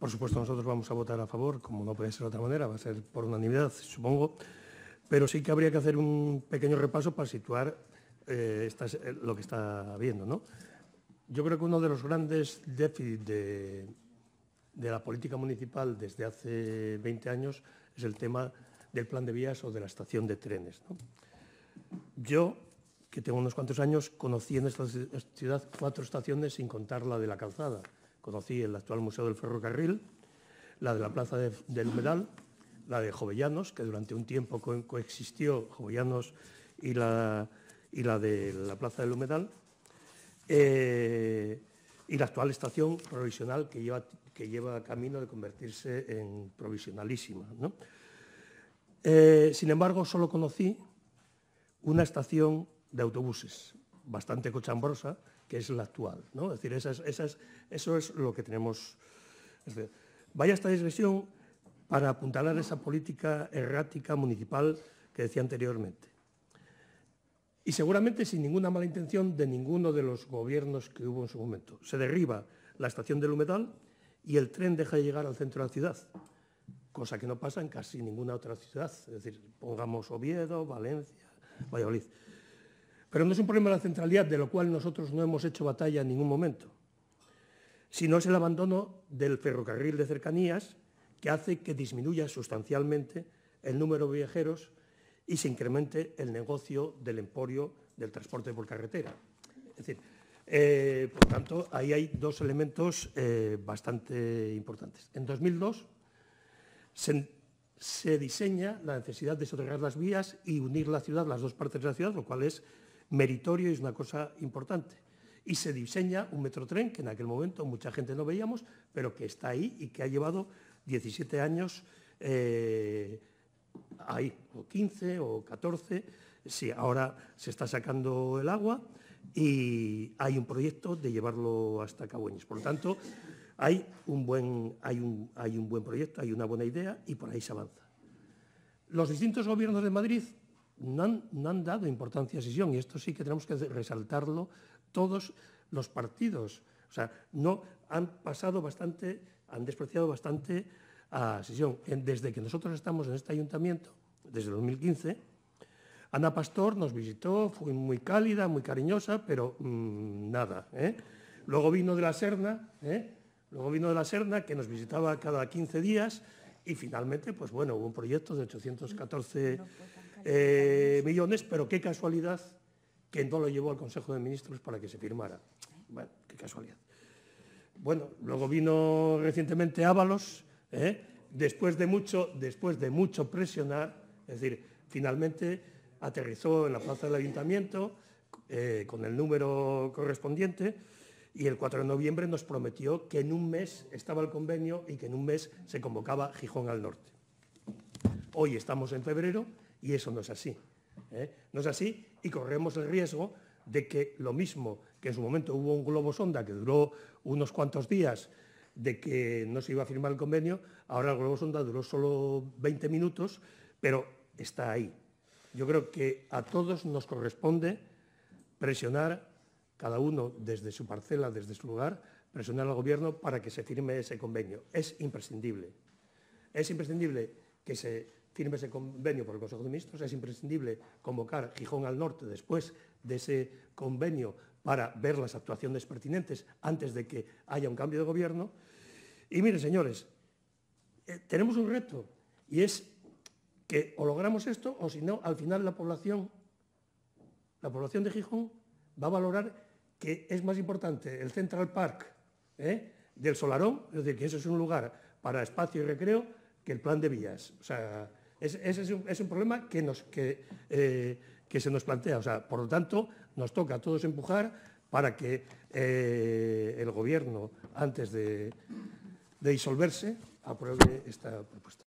Por supuesto, nosotros vamos a votar a favor, como no puede ser de otra manera, va a ser por unanimidad, supongo, pero sí que habría que hacer un pequeño repaso para situar eh, eh, lo que está habiendo. Yo creo que uno de los grandes déficits de, la política municipal desde hace 20 años es el tema del plan de vías o de la estación de trenes. Yo, que tengo unos cuantos años, conocí en esta ciudad cuatro estaciones sin contar la de la calzada, Conocí el actual Museo del Ferrocarril, la de la Plaza del Humedal, la de Jovellanos, que durante un tiempo coexistió Jovellanos y la, de la Plaza del Humedal, eh, y la actual estación provisional que lleva, que lleva camino de convertirse en provisionalísima. Eh, sin embargo, solo conocí una estación de autobuses, bastante cochambrosa, que es la actual. ¿no? Es decir, eso es lo que tenemos. vaya esta digresión para apuntalar esa política errática municipal que decía anteriormente. Y seguramente sin ninguna mala intención de ninguno de los gobiernos que hubo en su momento. Se derriba la estación del humedal y el tren deja de llegar al centro de la ciudad, cosa que no pasa en casi ninguna otra ciudad. Es decir, pongamos Oviedo, Valencia, Valladolid. Pero no es un problema de la centralidad, de lo cual nosotros no hemos hecho batalla en ningún momento, sino es el abandono del ferrocarril de cercanías que hace que disminuya sustancialmente el número de viajeros y se incremente el negocio del emporio del transporte por carretera. Es decir, eh, por tanto, ahí hay dos elementos eh, bastante importantes. En 2002 se, se, diseña la necesidad de soterrar las vías y unir la ciudad, las dos partes de la ciudad, lo cual es meritorio y es una cosa importante. Y se diseña un metrotren que en aquel momento mucha gente no veíamos, pero que está ahí y que ha llevado 17 años hay eh, ahí, o 15 o 14. ahora se está sacando el agua y hay un proyecto de llevarlo hasta Cabueños. Por lo tanto, hay un, buen, hay, un, hay un buen proyecto, hay una buena idea y por ahí se avanza. Los distintos gobiernos de Madrid no han, dado importancia a Sesión. y esto sí que tenemos que resaltarlo todos los partidos. O sea, no han pasado bastante, han despreciado bastante a Sesión. Desde que nosotros estamos en este ayuntamiento, desde 2015, Ana Pastor nos visitó, fue muy cálida, muy cariñosa, pero mm, nada. ¿eh? Luego vino de la Serna, ¿eh? luego vino de la Serna, que nos visitaba cada 15 días, y finalmente, pues bueno, hubo un proyecto de 814 eh, millones, pero qué casualidad que no lo llevó al Consejo de Ministros para que se firmara. Bueno, qué casualidad. Bueno, luego vino recientemente Ábalos, ¿eh? después, de mucho, después de mucho presionar, es decir, finalmente aterrizó en la plaza del ayuntamiento eh, con el número correspondiente y el 4 de noviembre nos prometió que en un mes estaba el convenio y que en un mes se convocaba Gijón al Norte. Hoy estamos en febrero y eso no es así. ¿eh? No es así y corremos el riesgo de que lo mismo que en su momento hubo un globo sonda que duró unos cuantos días de que no se iba a firmar el convenio, ahora el globo sonda duró solo 20 minutos, pero está ahí. Yo creo que a todos nos corresponde presionar, cada uno desde su parcela, desde su lugar, presionar al Gobierno para que se firme ese convenio. Es imprescindible. Es imprescindible que se firme ese convenio por el Consejo de Ministros, es imprescindible convocar Gijón al norte después de ese convenio para ver las actuaciones pertinentes antes de que haya un cambio de gobierno. Y miren, señores, eh, tenemos un reto y es que o logramos esto o si no, al final la población, la población de Gijón va a valorar que es más importante el Central Park ¿eh? del Solarón, es decir, que eso es un lugar para espacio y recreo, que el plan de vías. O sea, es, un, problema que, nos, eh, se nos plantea. O sea, por lo tanto, nos toca a todos empujar para que eh, el Gobierno, antes de disolverse, apruebe esta propuesta.